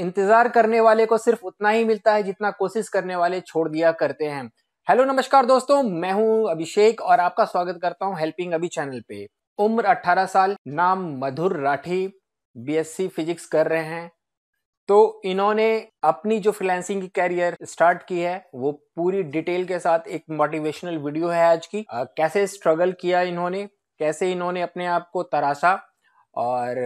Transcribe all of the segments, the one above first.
इंतजार करने वाले को सिर्फ उतना ही मिलता है जितना कोशिश करने वाले छोड़ दिया करते हैं हेलो नमस्कार दोस्तों मैं हूं अभिषेक और आपका स्वागत करता हूं हेल्पिंग अभी चैनल पे उम्र 18 साल नाम मधुर राठी बीएससी फिजिक्स कर रहे हैं तो इन्होंने अपनी जो फ्रीलांसिंग की कैरियर स्टार्ट की है वो पूरी डिटेल के साथ एक मोटिवेशनल वीडियो है आज की आ, कैसे स्ट्रगल किया इन्होंने कैसे इन्होंने अपने आप को तराशा और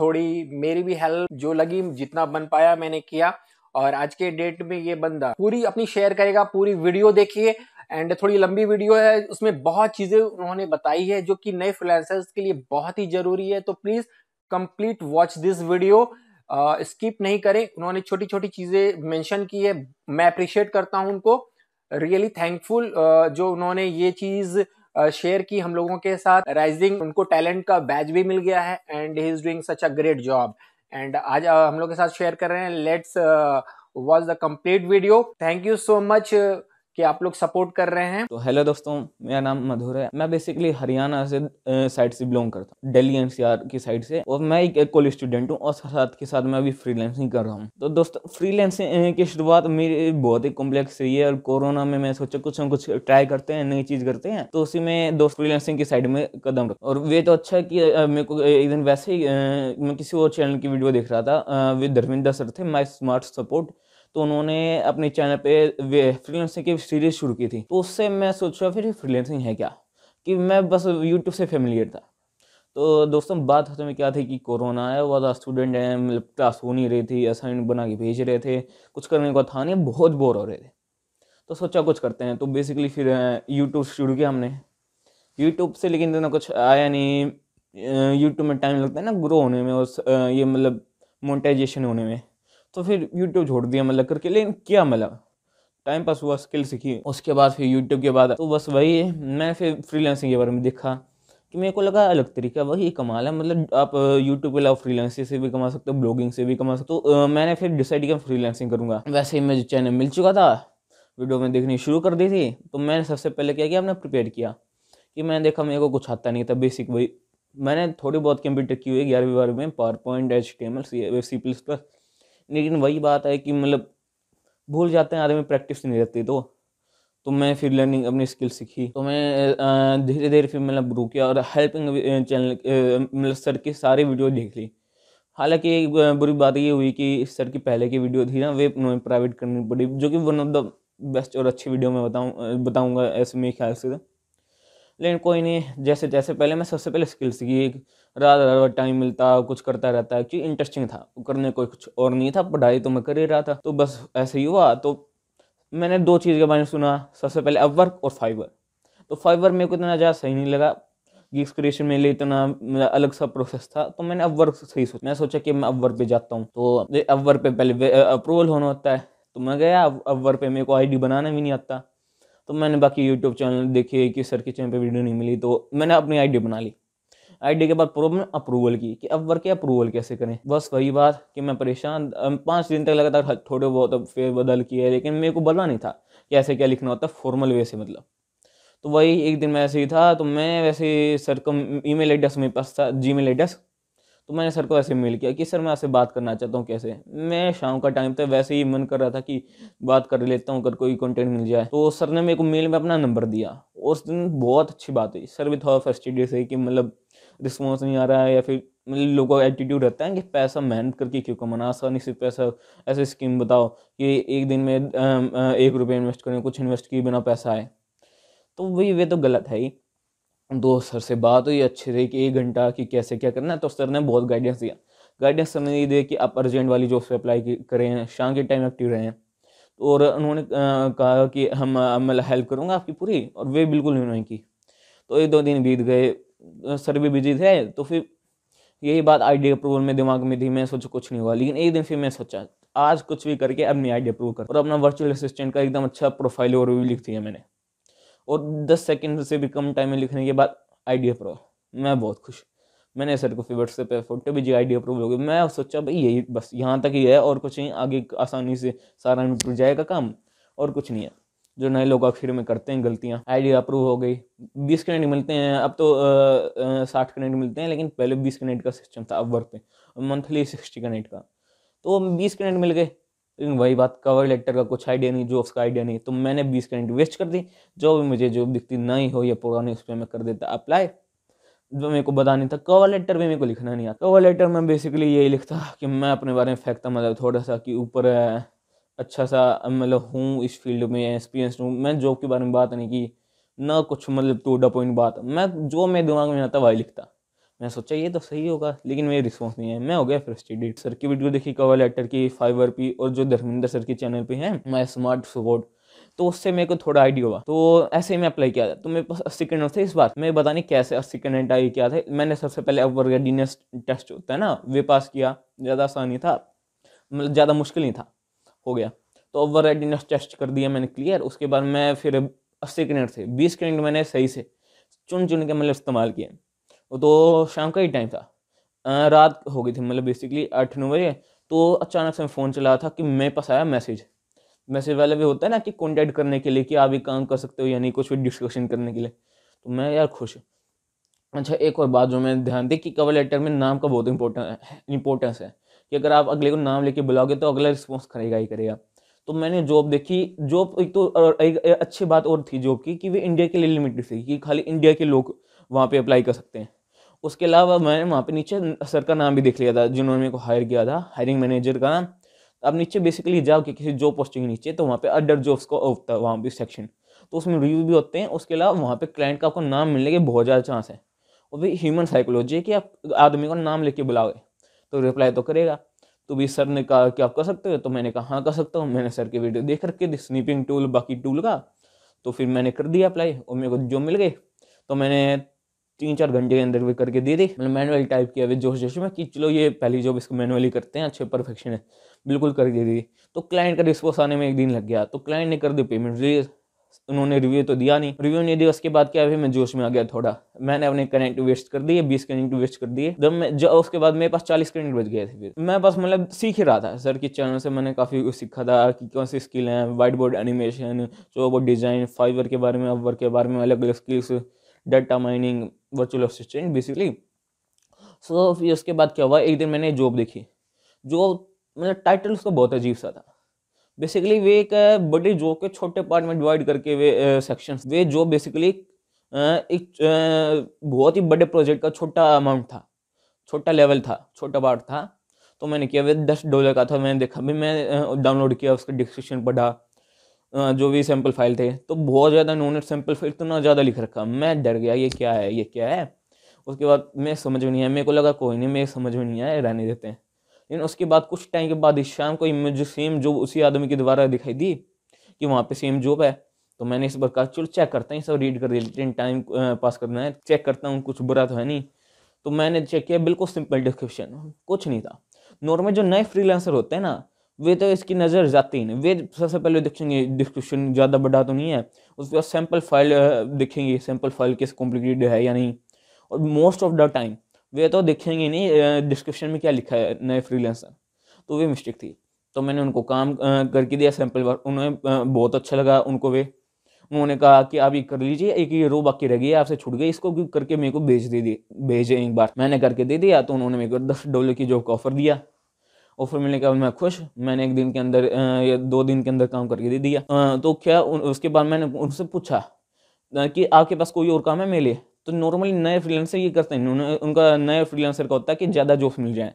थोड़ी मेरी भी हेल्प जो लगी जितना बन पाया मैंने किया और आज के डेट में ये बंदा पूरी अपनी शेयर करेगा पूरी वीडियो देखिए एंड थोड़ी लंबी वीडियो है उसमें बहुत चीज़ें उन्होंने बताई है जो कि नए फ्रीलांसर्स के लिए बहुत ही ज़रूरी है तो please complete watch this video skip नहीं करें उन्होंने छोटी छोटी चीज़ें मेंशन की है मैं अप्रिशिएट करता हूं उनको रियली really थैंकफुल uh, जो उन्होंने ये चीज़ शेयर की हम लोगों के साथ राइजिंग उनको टैलेंट का बैच भी मिल गया है and he is doing such a great job and आज हम लोग के साथ शेयर कर रहे हैं let's watch the complete video thank you so much कि आप लोग सपोर्ट कर रहे हैं तो हेलो दोस्तों मेरा नाम मधुर है मैं बेसिकली हरियाणा से साइड से बिलोंग करता हूँ दिल्ली एनसीआर की साइड से और मैं एक कॉलेज स्टूडेंट हूँ और साथ के साथ मैं अभी फ्रीलैंसिंग कर रहा हूँ तो दोस्तों फ्रीलैंसिंग की शुरुआत मेरी बहुत ही कॉम्प्लेक्स रही है और कोरोना में मैं सोचा कुछ ना कुछ ट्राई करते हैं नई चीज़ करते हैं तो उसी में दोस्त फ्रीलैंसिंग की साइड में कदम रखा और वे तो अच्छा है कि मेरे को एक दिन वैसे ही मैं किसी और चैनल की वीडियो देख रहा था वे धर्मिंदर सर थे माई स्मार्ट सपोर्ट तो उन्होंने अपने चैनल पे फ्रीलेंसिंग की सीरीज शुरू की थी तो उससे मैं सोच रहा फिर फ्रीलेंसिंग है क्या कि मैं बस यूट्यूब से फेमिलियर था तो दोस्तों बात खत्म में क्या थी कि कोरोना आया हुआ था स्टूडेंट हैं मतलब क्लास हो नहीं रही थी असाइनमेंट बना के भेज रहे थे कुछ करने को था नहीं बहुत बोर हो रहे थे तो सोचा कुछ करते हैं तो बेसिकली फिर यूट्यूब शुरू किया हमने यूट्यूब से लेकिन इतना कुछ आया नहीं यूट्यूब में टाइम लगता है ना ग्रो होने में और ये मतलब मोनेटाइजेशन होने में तो फिर यूट्यूब छोड़ दिया मतलब करके लेकिन किया मतलब टाइम पास हुआ स्किल सीखी उसके बाद फिर यूट्यूब के बाद तो बस वही है मैं फिर फ्रीलांसिंग के बारे में देखा कि मेरे को लगा अलग तरीका वही कमाल है मतलब आप यूट्यूब के अलावा फ्रीलांसिंग से भी कमा सकते हो ब्लॉगिंग से भी कमा सकते हो तो मैंने फिर डिसाइड किया फ्रीलांसिंग करूँगा वैसे ही मुझे चैनल मिल चुका था वीडियो में देखनी शुरू कर दी थी तो मैंने सबसे पहले क्या किया हमने प्रिपेयर किया कि मैंने देखा मेरे को कुछ आता नहीं था बेसिक वही मैंने थोड़ी बहुत कंप्यूटर की हुई ग्यारहवीं बारहवीं में PowerPoint H T M L C plus plus लेकिन वही बात है कि मतलब भूल जाते हैं आदमी में प्रैक्टिस नहीं रहती तो तो मैं फिर लर्निंग अपनी स्किल सीखी तो मैं धीरे धीरे फिर मतलब ग्रो किया और हेल्पिंग चैनल मतलब सर की सारी वीडियो देख ली हालांकि एक बुरी बात ये हुई कि सर की पहले की वीडियो थी ना वे प्राइवेट करनी पड़ी जो कि वन ऑफ द बेस्ट और अच्छी वीडियो मैं बताऊँ बताऊँगा ऐसे मेरे ख्याल से था लेकिन कोई नहीं जैसे जैसे पहले मैं सबसे पहले स्किल्स की रात रात टाइम मिलता कुछ करता रहता है क्योंकि इंटरेस्टिंग था करने कोई कुछ और नहीं था पढ़ाई तो मैं कर ही रहा था तो बस ऐसे ही हुआ तो मैंने दो चीज़ के बारे में सुना सबसे पहले अपवर्क और फाइबर तो फाइबर मेरे को इतना ज़्यादा सही नहीं लगा गिग्स क्रिएशन मेरे लिए इतना मेरा अलग सा प्रोसेस था तो मैंने अपवर्क सही सोचा मैं सोचा कि मैं अपवर्क पे जाता हूँ तो अपवर्क पे पहले अप्रूवल होना होता है तो मैं गया अपवर्क पे मेरे को आईडी बनाना भी नहीं आता तो मैंने बाकी यूट्यूब चैनल देखे कि सर के चैनल पर वीडियो नहीं मिली तो मैंने अपनी आईडी बना ली आईडी के बाद प्रॉब्लम अप्रूवल की कि अब वर्क अप्रूवल कैसे करें बस वही बात कि मैं परेशान पाँच दिन तक लगातार थोड़े बहुत फेर बदल किए लेकिन मेरे को बदला नहीं था कि ऐसे क्या लिखना होता फॉर्मल वे से मतलब तो वही एक दिन मैं ऐसे ही था तो मैं वैसे सर का ई मेल एड्रेस मेरे पास था जी मेल एड्रेस तो मैंने सर को ऐसे मेल किया कि सर मैं आपसे बात करना चाहता हूँ कैसे मैं शाम का टाइम था वैसे ही मन कर रहा था कि बात कर लेता हूँ अगर कोई कॉन्टेंट मिल जाए तो सर ने मेरे को मेल में अपना नंबर दिया उस दिन बहुत अच्छी बात हुई सर भी थोड़ा डे से कि मतलब रिस्पॉन्स नहीं आ रहा है या फिर मतलब लोगों का एटीट्यूड रहता है कि पैसा मेहनत करके क्यों कमाना आसानी से पैसा ऐसे स्कीम बताओ कि एक दिन में एक रुपये इन्वेस्ट करें कुछ इन्वेस्ट किए बिना पैसा आए तो वही वे तो गलत है ही दोस्त सर से बात हुई अच्छे से कि एक घंटा कि कैसे क्या करना है तो सर ने बहुत गाइडेंस दिया गाइडेंस समझ ये दिया कि आप अर्जेंट वाली जॉब से अप्लाई करें शाम के टाइम एक्टिव रहें और उन्होंने कहा कि हम मैं हेल्प मतलब करूँगा आपकी पूरी और वे बिल्कुल नहीं उन्होंने की तो एक दो दिन बीत गए सर भी बिजी थे तो फिर यही बात डी अप्रूवल में दिमाग में थी मैं सोचा कुछ नहीं हुआ लेकिन एक दिन फिर मैं सोचा आज कुछ भी करके अपनी डी अप्रूव कर और अपना वर्चुअल असिस्टेंट का एकदम अच्छा प्रोफाइल और रिव्यू लिख दिया मैंने और दस सेकेंड से भी कम टाइम में लिखने के बाद आइडिया प्रो मैं बहुत खुश मैंने सर को फिर व्हाट्सएप पे फोटो भेजी आइडिया अप्रूव हो गई मैं सोचा भाई यही बस यहाँ तक ही है और कुछ नहीं आगे आसानी से सारा निपट जाएगा काम और कुछ नहीं है जो नए लोग आखिर में करते हैं गलतियाँ आइडिया अप्रूव हो गई बीस कनेक्ट मिलते हैं अब तो साठ कनेक्ट मिलते हैं लेकिन पहले बीस कनेक्ट का सिस्टम था अब वर्क पे मंथली सिक्सटी कनेक्ट का तो बीस कनेक्ट मिल गए लेकिन वही बात कवर लेटर का कुछ आइडिया नहीं जॉब्स का आइडिया नहीं तो मैंने बीस घंटे वेस्ट कर दी जो भी मुझे जॉब दिखती नहीं हो या पुरानी उस पर मैं कर देता अप्लाई जो मेरे को बता नहीं था कवर लेटर भी मेरे को लिखना नहीं आता कवर लेटर में बेसिकली यही लिखता कि मैं अपने बारे में फेंकता मतलब थोड़ा सा कि ऊपर अच्छा सा मतलब हूँ इस फील्ड में एक्सपीरियंस हूँ मैं जॉब के बारे में बात नहीं की ना कुछ मतलब टू द पॉइंट बात मैं जो मेरे दिमाग में आता वही लिखता मैं सोचा ये तो सही होगा लेकिन मेरी रिस्पॉन्स नहीं है मैं हो गया फ्रस्ट्रेटेड सर की वीडियो देखी कवर लेटर की फाइवर पी और जो धर्मेंद्र सर के चैनल पे है माई स्मार्ट सपोर्ट तो उससे मेरे को थोड़ा आइडिया हुआ तो ऐसे ही मैं अप्लाई किया था तो मेरे पास अस्सी कैंडेट थे इस बार मैं पता नहीं कैसे अस्सी कैंडेट आई क्या था मैंने सबसे पहले अपवर्ग रेडीनेस टेस्ट होता है ना वे पास किया ज़्यादा आसानी था मतलब ज़्यादा मुश्किल नहीं था हो गया तो ओवर रेडीनेस टेस्ट कर दिया मैंने क्लियर उसके बाद मैं फिर अस्सी कैंडेट थे बीस कैंडेट मैंने सही से चुन चुन के मतलब इस्तेमाल किया वो तो शाम का ही टाइम था रात हो गई थी मतलब बेसिकली आठ नौ बजे तो अचानक से मैं फ़ोन चला था कि मेरे पास आया मैसेज मैसेज वाला भी होता है ना कि कॉन्टैक्ट करने के लिए कि आप भी काम कर सकते हो यानी कुछ भी डिस्कशन करने के लिए तो मैं यार खुश अच्छा एक और बात जो मैं ध्यान दी कि कवर लेटर में नाम का बहुत इंपॉर्टेंट इंपॉर्टेंस है कि अगर आप अगले को नाम लेके बुलाओगे तो अगला रिस्पॉन्स करेगा ही करेगा तो मैंने जॉब देखी जॉब एक तो एक अच्छी बात और थी जॉब की कि वे इंडिया के लिए लिमिटेड थी कि खाली इंडिया के लोग वहाँ पे अप्लाई कर सकते हैं उसके अलावा मैंने वहाँ पे नीचे सर का नाम भी देख लिया था जिन्होंने मेरे को हायर किया था हायरिंग मैनेजर का नाम आप नीचे बेसिकली जाओ कि किसी जॉब पोस्टिंग नीचे तो वहाँ पे अडर जॉब्स को होता है वहाँ भी सेक्शन तो उसमें रिव्यू भी होते हैं उसके अलावा वहाँ पे क्लाइंट का आपको नाम मिलने के बहुत ज़्यादा चांस है और भी ह्यूमन साइकोलॉजी है कि आप आदमी का नाम लेके बुलाओगे तो रिप्लाई तो करेगा तो भी सर ने कहा कि आप कर सकते हो तो मैंने कहा हाँ कर सकता हूँ मैंने सर की वीडियो देख रखे थी स्नीपिंग टूल बाकी टूल का तो फिर मैंने कर दिया अप्लाई और मेरे को जो मिल गई तो मैंने तीन चार घंटे के अंदर भी करके दे दे मैंने मैनुअली टाइप किया विद जोश जोश में कि चलो ये पहली जॉब इसको मैनुअली करते हैं अच्छे परफेक्शन है बिल्कुल करके दे दी तो क्लाइंट का रिस्पॉन्स आने में एक दिन लग गया तो क्लाइंट ने कर दी पेमेंट उन्होंने रिव्यू तो दिया नहीं रिव्यू नहीं दिया उसके बाद क्या फिर मैं जोश में आ गया थोड़ा मैंने अपने कनेक्ट वेस्ट कर दिए बीस कनेक्ट वेस्ट कर दिए जब मैं जब उसके बाद मेरे पास चालीस कनेक्ट बच गए थे फिर मैं बस मतलब सीख ही रहा था सर के चैनल से मैंने काफ़ी कुछ सीखा था कि कौन सी स्किल है whiteboard animation chalkboard design Fiverr के बारे में अवर के बारे में अलग अलग skills data mining virtual assistant basically so फिर उसके बाद क्या हुआ एक दिन मैंने जॉब देखी जो मतलब टाइटल उसका बहुत अजीब सा था बेसिकली वे एक बड़ी जॉब के छोटे पार्ट में डिवाइड करके वे सेक्शन वे जॉब बेसिकली एक बहुत ही बड़े प्रोजेक्ट का छोटा अमाउंट था छोटा लेवल था छोटा पार्ट था तो मैंने किया वे दस डॉलर का था मैंने देखा भी मैं डाउनलोड किया उसका डिस्क्रिप्शन पढ़ा जो भी सैम्पल फाइल थे तो बहुत ज़्यादा इन्होंने सैम्पल फाइल इतना ज़्यादा लिख रखा मैं डर गया ये क्या है ये क्या है उसके बाद मैं समझ में नहीं आया मेरे को लगा कोई नहीं मेरे समझ में नहीं आया रहने देते हैं लेकिन उसके बाद कुछ टाइम के बाद इस शाम को मुझे सेम जॉब उसी आदमी के द्वारा दिखाई दी कि वहाँ पे सेम जॉब है तो मैंने इस बार कहा चलो चेक करता हैं सब रीड कर लेकिन टाइम पास करना है चेक करता हूँ कुछ बुरा तो है नहीं तो मैंने चेक किया बिल्कुल सिंपल डिस्क्रिप्शन कुछ नहीं था नॉर्मल जो नए फ्रीलांसर होते हैं ना वे तो इसकी नज़र जाते ही नहीं वे सबसे पहले देखेंगे डिस्क्रिप्शन ज़्यादा बड़ा तो नहीं है उसके बाद सैम्पल फाइल देखेंगे सैम्पल फाइल किस कॉम्प्लिकेटेड है या नहीं और मोस्ट ऑफ द टाइम वे तो देखेंगे नहीं डिस्क्रिप्शन में क्या लिखा है नए फ्रीलांसर तो वे मिस्टेक थी तो मैंने उनको काम करके दिया सैम्पल वर्क उन्हें बहुत अच्छा लगा उनको वे उन्होंने कहा कि आप ये कर लीजिए एक ये रो बाकी रह गई आपसे छूट गई इसको करके मेरे को भेज दे दिए भेजे एक बार मैंने करके दे दिया तो उन्होंने मेरे को दस डॉलर की जॉब का ऑफर दिया ऑफर मिलने के बाद मैं खुश मैंने एक दिन के अंदर या दो दिन के अंदर काम करके दे दिया तो क्या उसके बाद मैंने उनसे पूछा कि आपके पास कोई और काम है मेरे तो नॉर्मली नए फ्रीलांसर ये करते हैं उनका नए फ्रीलांसर का होता है कि ज़्यादा जॉब्स मिल जाए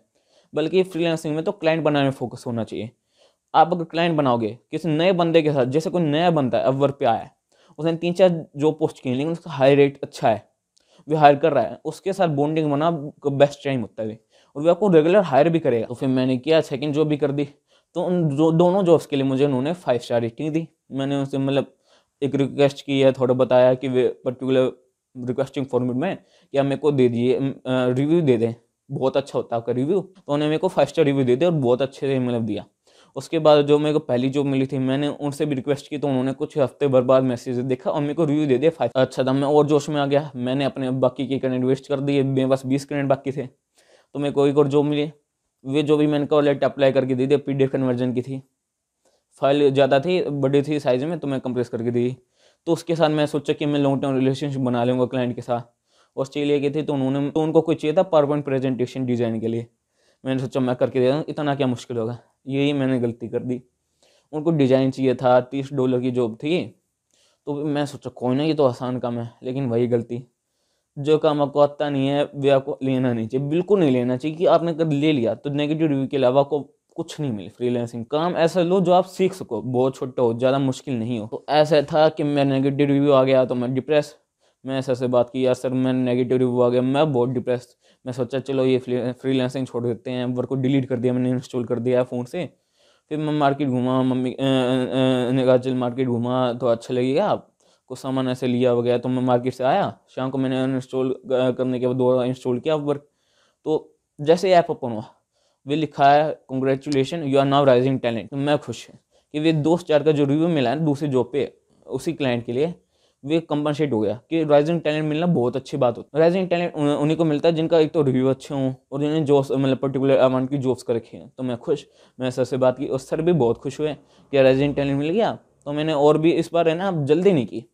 बल्कि फ्रीलांसिंग में तो क्लाइंट बनाने में फोकस होना चाहिए आप अगर क्लाइंट बनाओगे किसी नए बंदे के साथ जैसे कोई नया बनता है अब वर्क पे आया है उसने तीन चार जॉब पोस्ट की लेकिन उसका हाई रेट अच्छा है वे हायर कर रहा है उसके साथ बॉन्डिंग बना बेस्ट टाइम होता है और वे आपको रेगुलर हायर भी करेगा तो फिर मैंने किया सेकेंड जॉब भी कर दी तो उन जो दोनों जॉब्स के लिए मुझे उन्होंने फाइव स्टार रेटिंग दी मैंने उनसे मतलब एक रिक्वेस्ट की है थोड़ा बताया कि वे पर्टिकुलर रिक्वेस्टिंग फॉर्मेट में कि आप मेरे को दे दिए रिव्यू दे दें बहुत अच्छा होता है आपका रिव्यू तो उन्होंने मेरे को फाइव स्टार रिव्यू दे दिया और बहुत अच्छे से मतलब दिया उसके बाद जो मेरे को पहली जॉब मिली थी मैंने उनसे भी रिक्वेस्ट की तो उन्होंने कुछ हफ्ते भर बाद मैसेज देखा और मेरे को रिव्यू दे दिया फाइव अच्छा था मैं और जोश में आ गया मैंने अपने बाकी के कनेक्ट वेस्ट कर दिए मेरे पास बीस कनेक्ट बाकी थे तो मेरे को एक और जॉब मिली वे जो भी मैंने कॉलेट अप्लाई करके दी थी पी कन्वर्जन की थी फाइल ज़्यादा थी बड़ी थी साइज में तो मैं कंप्रेस करके दी तो उसके साथ मैं सोचा कि मैं लॉन्ग टर्म रिलेशनशिप बना लूँगा क्लाइंट के साथ ऑस्ट्रेलिया के थे तो उन्होंने तो उनको कोई चाहिए था पावर प्रेजेंटेशन डिज़ाइन के लिए मैंने सोचा मैं करके दे हूँ इतना क्या मुश्किल होगा यही मैंने गलती कर दी उनको डिज़ाइन चाहिए था तीस डॉलर की जॉब थी तो मैं सोचा कोई ना ये तो आसान काम है लेकिन वही गलती जो काम आपको आता नहीं है वे आपको लेना नहीं चाहिए बिल्कुल नहीं लेना चाहिए कि आपने अगर ले लिया तो नेगेटिव रिव्यू के अलावा आपको कुछ नहीं मिले फ्रीलांसिंग काम ऐसा लो जो आप सीख सको बहुत छोटा हो ज़्यादा मुश्किल नहीं हो तो ऐसा था कि मैं नेगेटिव रिव्यू आ गया तो मैं डिप्रेस मैं सर से बात की यार सर मैं नेगेटिव रिव्यू आ गया मैं बहुत डिप्रेस मैं सोचा चलो ये फ्रीलांसिंग छोड़ देते हैं वर्क को डिलीट कर दिया मैंने इंस्टॉल कर दिया फ़ोन से फिर मैं मार्केट घूमा मम्मी ने कहा चल मार्केट घूमा तो अच्छा लगेगा आप कुछ सामान ऐसे लिया वगैरह तो मैं मार्केट से आया शाम को मैंने इंस्टॉल करने के बाद दोबारा इंस्टॉल किया वर्क तो जैसे ऐप ओपन हुआ वे लिखा है congratulation you are now rising talent मैं खुश हूँ कि वे दोस्त यार का जो रिव्यू मिला है दूसरी जॉब पे उसी क्लाइंट के लिए वे कंपनसेट हो गया कि राइजिंग टैलेंट मिलना बहुत अच्छी बात होती है राइजिंग टैलेंट उन्हीं को मिलता है जिनका एक तो रिव्यू अच्छे हों और जिन्हें जॉब मतलब पर्टिकुलर अमाउंट की जॉब्स कर रखी हैं तो मैं खुश मैं सर से बात की और सर भी बहुत खुश हुए कि राइजिंग टैलेंट मिल गया तो मैंने और भी इस बार है ना जल्दी नहीं की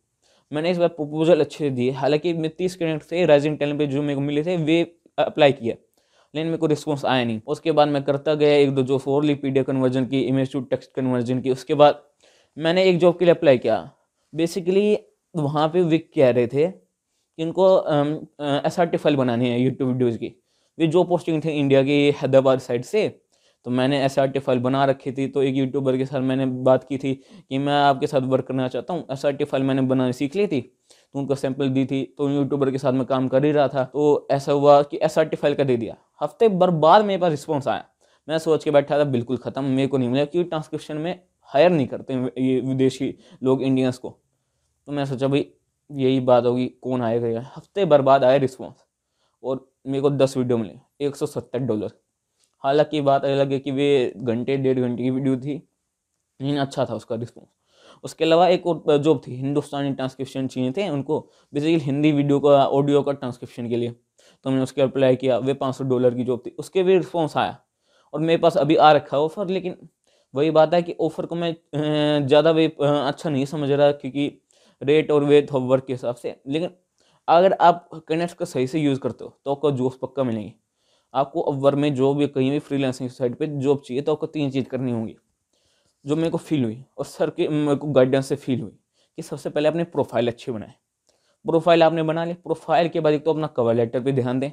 मैंने इस बार प्रपोजल अच्छे से दिए हालांकि मैं तीस कैंडिडेट थे राइजिंग टैलेंट पे जो मेरे को मिले थे वे अप्लाई किया लेकिन मेरे को रिस्पॉन्स आया नहीं उसके बाद मैं करता गया एक दो जो ली पी कन्वर्जन की इमेज टू टेक्स्ट कन्वर्जन की उसके बाद मैंने एक जॉब के लिए अप्लाई किया बेसिकली वहाँ पे विक कह रहे थे कि इनको एस आर टी फाइल बनानी है यूट्यूब वीडियोज़ की वे जो पोस्टिंग थी इंडिया की हैदराबाद साइड से तो मैंने एस आर टी फाइल बना रखी थी तो एक यूट्यूबर के साथ मैंने बात की थी कि मैं आपके साथ वर्क करना चाहता हूँ एस आर टी फाइल मैंने बनानी सीख ली थी तो उनको सैंपल दी थी तो यूट्यूबर के साथ मैं काम कर ही रहा था तो ऐसा हुआ कि एस आर टी फाइल का दे दिया हफ्ते भर बाद मेरे पास रिस्पॉन्स आया मैं सोच के बैठा था बिल्कुल ख़त्म मेरे को नहीं मिला क्योंकि ट्रांसक्रिप्शन में हायर नहीं करते ये विदेशी लोग इंडियंस को तो मैं सोचा भाई यही बात होगी कौन आएगा हफ्ते भर बाद आया रिस्पॉन्स और मेरे को दस वीडियो मिले एक सौ सत्तर डॉलर हालांकि बात अलग है कि वे घंटे डेढ़ घंटे की वीडियो थी लेकिन अच्छा था उसका रिस्पॉन्स उसके अलावा एक और जॉब थी हिंदुस्तानी ट्रांसक्रिप्शन चाहिए थे उनको बेसिकली हिंदी वीडियो का ऑडियो का ट्रांसक्रिप्शन के लिए तो मैंने उसके अप्लाई किया वे पाँच सौ डॉलर की जॉब थी उसके भी रिस्पॉन्स आया और मेरे पास अभी आ रखा है ऑफ़र लेकिन वही बात है कि ऑफ़र को मैं ज़्यादा वे अच्छा नहीं समझ रहा क्योंकि रेट और वे वर्क के हिसाब से लेकिन अगर आप कनेक्ट का सही से यूज़ करते हो तो आपको जॉब पक्का मिलेंगी आपको अवर में जॉब या कहीं भी फ्रीलांसिंग साइट पे जॉब चाहिए तो आपको तीन चीज़ करनी होगी जो मेरे को फील हुई और सर के मेरे को गाइडेंस से फील हुई कि सबसे पहले आपने प्रोफाइल अच्छे बनाए प्रोफाइल आपने बना ली प्रोफाइल के बाद एक तो अपना कवर लेटर पर ध्यान दें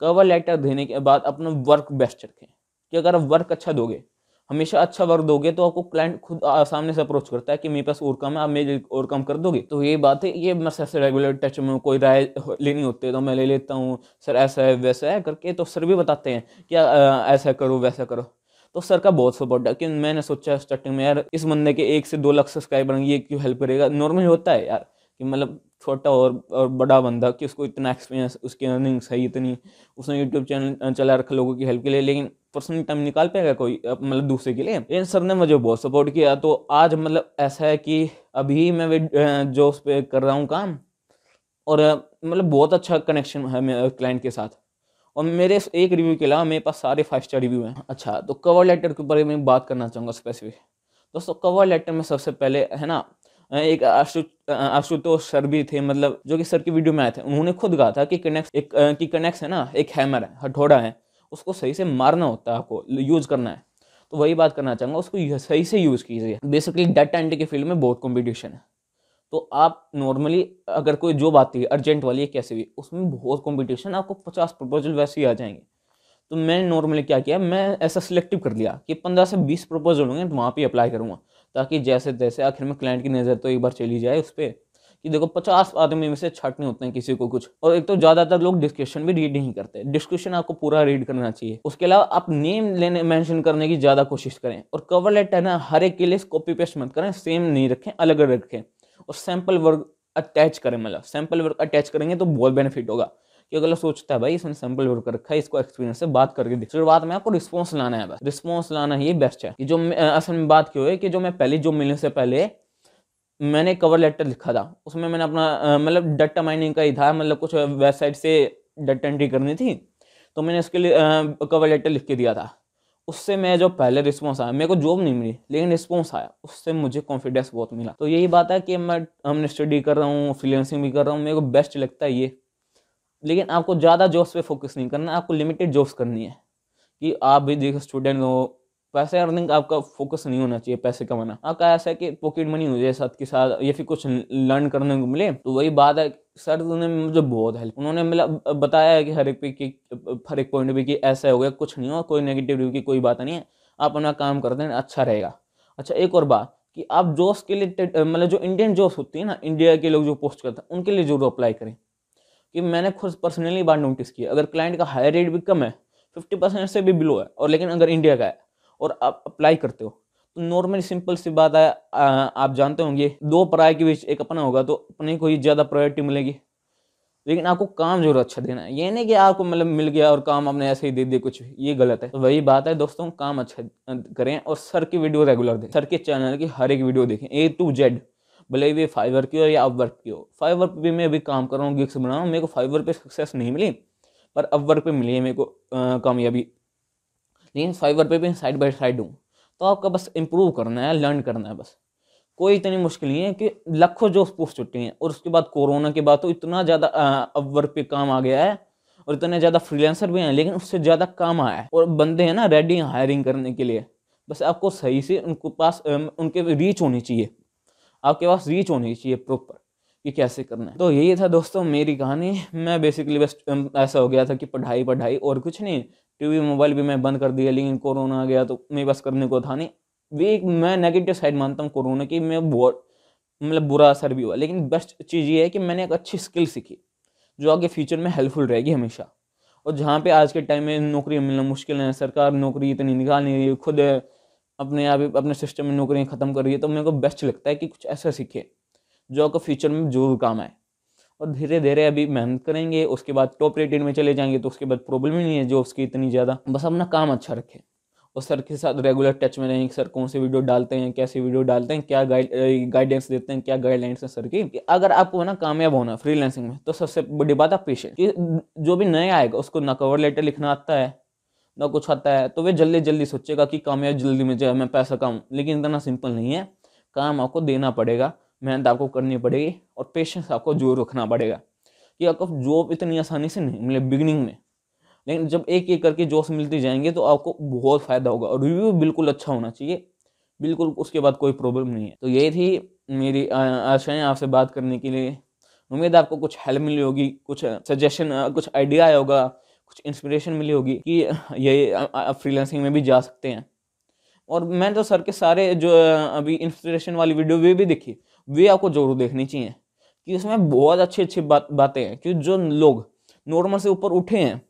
कवर लेटर देने के बाद अपना वर्क बेस्ट रखें कि अगर आप वर्क अच्छा दोगे हमेशा अच्छा वर्क दोगे तो आपको क्लाइंट खुद सामने से अप्रोच करता है कि मेरे पास और कम है आप मेरे और कम कर दोगे तो ये बात है ये मैं से रेगुलर टच में कोई राय लेनी होती है तो मैं ले लेता हूँ सर ऐसा है वैसा है करके तो सर भी बताते हैं कि ऐसा करो वैसा करो तो सर का बहुत सपोर्ट है कि मैंने सोचा स्टार्टिंग में यार इस बंदे के एक से दो लाख सब्सक्राइबर ये क्यों हेल्प करेगा नॉर्मल होता है यार कि मतलब छोटा और और बड़ा बंदा कि उसको इतना एक्सपीरियंस उसकी अर्निंग्स है इतनी उसने यूट्यूब चैनल चला रखा लोगों की हेल्प के लिए लेकिन पर्सनल टाइम निकाल पाएगा कोई मतलब दूसरे के लिए इन सब ने मुझे बहुत सपोर्ट किया तो आज मतलब ऐसा है कि अभी मैं जो उस पर कर रहा हूँ काम और मतलब बहुत अच्छा कनेक्शन है मेरे क्लाइंट के साथ और मेरे एक रिव्यू के अलावा मेरे पास सारे फाइव स्टार रिव्यू हैं अच्छा तो कवर लेटर के बारे में बात करना चाहूँगा स्पेसिफिक दोस्तों कवर लेटर में सबसे पहले है ना एक आशुतोष सर भी थे मतलब जो कि सर की वीडियो में आए थे उन्होंने खुद कहा था कि कनेक्स एक कि कनेक्स है ना एक हैमर है हथौड़ा है उसको सही से मारना होता है आपको यूज़ करना है तो वही बात करना चाहूँगा उसको सही से यूज़ कीजिए बेसिकली डेट एंड के फील्ड में बहुत कॉम्पिटिशन है तो आप नॉर्मली अगर कोई जॉब आती है अर्जेंट वाली है कैसे भी उसमें बहुत कॉम्पिटिशन आपको पचास प्रपोजल वैसे ही आ जाएंगे तो मैंने नॉर्मली क्या किया मैं ऐसा सिलेक्टिव कर लिया कि पंद्रह से बीस प्रपोजल होंगे तो वहाँ पर अप्लाई करूँगा ताकि जैसे तैसे आखिर में क्लाइंट की नज़र तो एक बार चली जाए उस पर कि देखो पचास आदमी में से छटने होते हैं किसी को कुछ और एक तो ज़्यादातर लोग डिस्क्रिप्शन भी रीड नहीं करते डिस्क्रिप्शन आपको पूरा रीड करना चाहिए उसके अलावा आप नेम लेने मेंशन करने की ज़्यादा कोशिश करें और कवर लेटर ना हर एक के लिए कॉपी पेस्ट मत करें सेम नहीं रखें अलग अलग रखें और सैंपल वर्क अटैच करें मतलब सैंपल वर्क अटैच करेंगे तो बहुत बेनिफिट होगा कि अगला सोचता है भाई इसमें सैंपल भर कर रखा है इसको एक्सपीरियंस से बात करके देख शुरुआत में आपको रिस्पॉन्स लाना है बस रिस्पॉन्स लाना ही बेस्ट है कि जो असल में बात क्यों है कि जो मैं पहले जो मिलने से पहले मैंने कवर लेटर लिखा था उसमें मैंने अपना मतलब डाटा माइनिंग का ही था मतलब कुछ वेबसाइट से डाटा एंट्री करनी थी तो मैंने उसके लिए कवर लेटर लिख के दिया था उससे मैं जो पहले रिस्पॉन्स आया मेरे को जॉब नहीं मिली लेकिन रिस्पॉन्स आया उससे मुझे कॉन्फिडेंस बहुत मिला तो यही बात है कि मैं हमने स्टडी कर रहा हूँ फ्रीलेंसिंग भी कर रहा हूँ मेरे को बेस्ट लगता है ये लेकिन आपको ज़्यादा जॉब्स पे फोकस नहीं करना आपको लिमिटेड जॉब्स करनी है कि आप भी देखो स्टूडेंट हो पैसे अर्निंग आपका फोकस नहीं होना चाहिए पैसे कमाना आपका ऐसा है कि पॉकेट मनी हो जाए साथ के साथ या फिर कुछ लर्न करने को मिले तो वही बात है सर उन्होंने मुझे बहुत हेल्प उन्होंने मतलब बताया कि हर एक पे कि हर एक पॉइंट पे कि ऐसा हो गया कुछ नहीं हो कोई नेगेटिव रिव्यू की कोई बात नहीं है आप अपना काम करते हैं अच्छा रहेगा अच्छा एक और बात कि आप जॉब्स के लिए मतलब जो इंडियन जॉब्स होती है ना इंडिया के लोग जो पोस्ट करते हैं उनके लिए जरूर अप्लाई करें कि मैंने खुद पर्सनली बात नोटिस किया अगर क्लाइंट का हायर रेट भी कम है फिफ्टी परसेंट से भी बिलो है और लेकिन अगर इंडिया का है और आप अप्लाई करते हो तो नॉर्मली सिंपल सी बात है आप जानते होंगे दो पराय के बीच एक अपना होगा तो अपने को ही ज़्यादा प्रायोरिटी मिलेगी लेकिन आपको काम जरूर अच्छा देना है ये नहीं कि आपको मतलब मिल गया और काम आपने ऐसे ही दे दिया कुछ ये गलत है तो वही बात है दोस्तों काम अच्छा करें और सर की वीडियो रेगुलर दें सर के चैनल की हर एक वीडियो देखें ए टू जेड भले ही वे फाइवर की हो या अपवर्क की हो फाइवर पर भी मैं अभी काम कर रहा हूँ गिग्स बना रहा मेरे को फाइवर पर सक्सेस नहीं मिली पर अपवर्क पर मिली है मेरे को कामयाबी लेकिन फाइवर पर भी साइड बाई साइड हूँ तो आपका बस इम्प्रूव करना है लर्न करना है बस कोई इतनी मुश्किल नहीं है कि लाखों जॉब्स पोस्ट होती हैं और उसके बाद कोरोना के बाद तो इतना ज़्यादा अपवर्क पे काम आ गया है और इतने ज़्यादा फ्रीलांसर भी हैं लेकिन उससे ज़्यादा काम आया है और बंदे हैं ना रेडी हायरिंग करने के लिए बस आपको सही से उनको पास उनके रीच होनी चाहिए आपके पास रीच होनी चाहिए प्रॉपर कि कैसे करना है तो यही था दोस्तों मेरी कहानी मैं बेसिकली बस ऐसा हो गया था कि पढ़ाई पढ़ाई और कुछ नहीं टीवी मोबाइल भी मैं बंद कर दिया लेकिन कोरोना आ गया तो मेरे पास करने को था नहीं वे मैं नेगेटिव साइड मानता हूँ कोरोना की मैं बहुत मतलब बुरा असर भी हुआ लेकिन बेस्ट चीज़ ये है कि मैंने एक अच्छी स्किल सीखी जो आगे फ्यूचर में हेल्पफुल रहेगी हमेशा और जहाँ पे आज के टाइम में नौकरी मिलना मुश्किल है सरकार नौकरी इतनी निकाल नहीं रही खुद अपने आप अपने सिस्टम में नौकरियाँ ख़त्म कर रही है तो मेरे को बेस्ट लगता है कि कुछ ऐसा सीखे जो आपको फ्यूचर में जरूर काम आए और धीरे धीरे अभी मेहनत करेंगे उसके बाद टॉप रेटेड में चले जाएंगे तो उसके बाद प्रॉब्लम ही नहीं है जॉब्स की इतनी ज़्यादा बस अपना काम अच्छा रखें और सर के साथ रेगुलर टच में रहें सर कौन से वीडियो डालते हैं कैसे वीडियो डालते हैं क्या गाइड गाइडेंस देते हैं क्या गाइडलाइंस हैं सर की कि अगर आपको ना कामयाब होना फ्रीलांसिंग में तो सबसे बड़ी बात आप पेशेंट जो भी नया आएगा उसको ना कवर लेटर लिखना आता है ना कुछ आता है तो वे जल्दी जल्दी सोचेगा कि कामयाब जल्दी में जाए मैं पैसा कमाऊँ लेकिन इतना सिंपल नहीं है काम आपको देना पड़ेगा मेहनत आपको करनी पड़ेगी और पेशेंस आपको जोर रखना पड़ेगा कि आपको जॉब इतनी आसानी से नहीं मिले बिगनिंग में लेकिन जब एक एक करके जॉब्स मिलती जाएंगे तो आपको बहुत फ़ायदा होगा और रिव्यू बिल्कुल अच्छा होना चाहिए बिल्कुल उसके बाद कोई प्रॉब्लम नहीं है तो यही थी मेरी आशाएँ आपसे बात करने के लिए उम्मीद आपको कुछ हेल्प मिली होगी कुछ सजेशन कुछ आइडिया आया होगा कुछ इंस्पिरेशन मिली होगी कि ये आप फ्रीलांसिंग में भी जा सकते हैं और मैं तो सर के सारे जो अभी इंस्पिरेशन वाली वीडियो वे भी देखी वे आपको जरूर देखनी चाहिए कि इसमें बहुत अच्छी अच्छी बात बातें हैं कि जो लोग नॉर्मल से ऊपर उठे हैं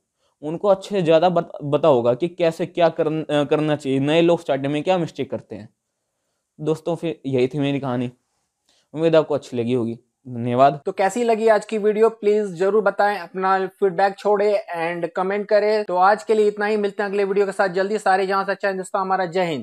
उनको अच्छे ज़्यादा बता होगा कि कैसे क्या करन, करना चाहिए नए लोग स्टार्टिंग में क्या मिस्टेक करते हैं दोस्तों फिर यही थी मेरी कहानी उम्मीद आपको अच्छी लगी होगी धन्यवाद तो कैसी लगी आज की वीडियो प्लीज जरूर बताएं अपना फीडबैक छोड़े एंड कमेंट करें तो आज के लिए इतना ही मिलते हैं अगले वीडियो के साथ जल्दी सारे जहां से अच्छा हिंदुस्तान हमारा जय हिंद